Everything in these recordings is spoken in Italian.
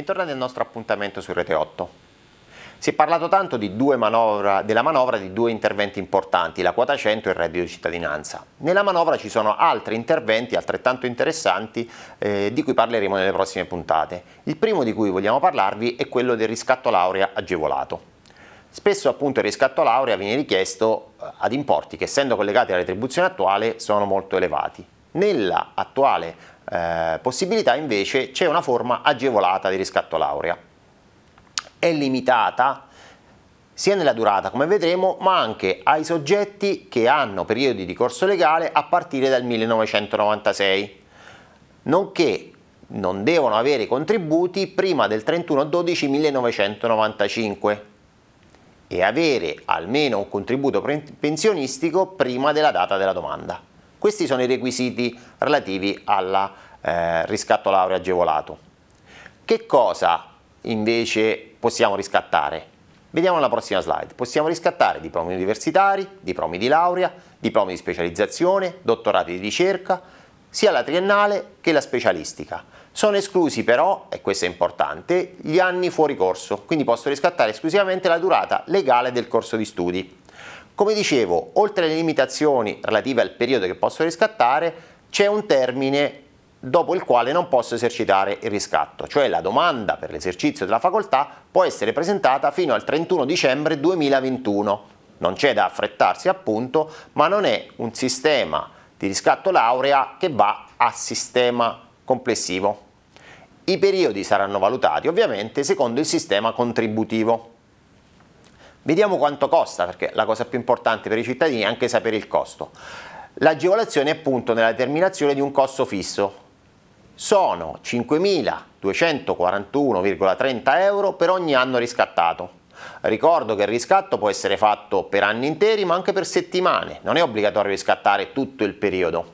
Bentornati al nostro appuntamento su Rete 8. Si è parlato tanto manovra, della manovra di due interventi importanti, la quota 100 e il reddito di cittadinanza. Nella manovra ci sono altri interventi altrettanto interessanti eh, di cui parleremo nelle prossime puntate. Il primo di cui vogliamo parlarvi è quello del riscatto laurea agevolato. Spesso appunto il riscatto laurea viene richiesto eh, ad importi che essendo collegati alla retribuzione attuale sono molto elevati. Nella attuale eh, possibilità invece c'è una forma agevolata di riscatto laurea. È limitata sia nella durata come vedremo ma anche ai soggetti che hanno periodi di corso legale a partire dal 1996 nonché non devono avere contributi prima del 31-12-1995 e avere almeno un contributo pensionistico prima della data della domanda. Questi sono i requisiti relativi al eh, riscatto laurea agevolato. Che cosa invece possiamo riscattare? Vediamo nella prossima slide. Possiamo riscattare diplomi universitari, diplomi di laurea, diplomi di specializzazione, dottorati di ricerca, sia la triennale che la specialistica. Sono esclusi però, e questo è importante, gli anni fuori corso, quindi posso riscattare esclusivamente la durata legale del corso di studi. Come dicevo, oltre alle limitazioni relative al periodo che posso riscattare, c'è un termine dopo il quale non posso esercitare il riscatto, cioè la domanda per l'esercizio della facoltà può essere presentata fino al 31 dicembre 2021. Non c'è da affrettarsi appunto, ma non è un sistema di riscatto laurea che va a sistema complessivo. I periodi saranno valutati ovviamente secondo il sistema contributivo. Vediamo quanto costa, perché la cosa più importante per i cittadini è anche sapere il costo. L'agevolazione è appunto nella determinazione di un costo fisso. Sono 5.241,30 euro per ogni anno riscattato. Ricordo che il riscatto può essere fatto per anni interi ma anche per settimane, non è obbligatorio riscattare tutto il periodo.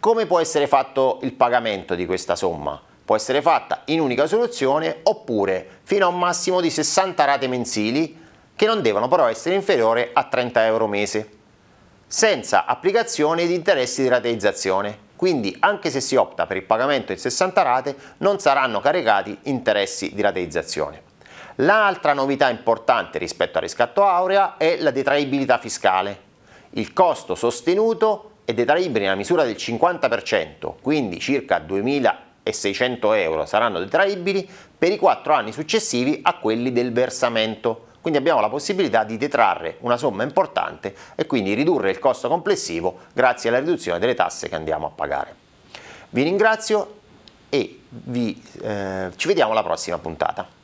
Come può essere fatto il pagamento di questa somma? Può essere fatta in unica soluzione oppure fino a un massimo di 60 rate mensili che non devono però essere inferiori a 30 euro mese, senza applicazione di interessi di rateizzazione. Quindi anche se si opta per il pagamento in 60 rate non saranno caricati interessi di rateizzazione. L'altra novità importante rispetto al riscatto aurea è la detraibilità fiscale. Il costo sostenuto è detraibile nella misura del 50%, quindi circa 2.600 euro saranno detraibili per i 4 anni successivi a quelli del versamento quindi abbiamo la possibilità di detrarre una somma importante e quindi ridurre il costo complessivo grazie alla riduzione delle tasse che andiamo a pagare. Vi ringrazio e vi, eh, ci vediamo alla prossima puntata.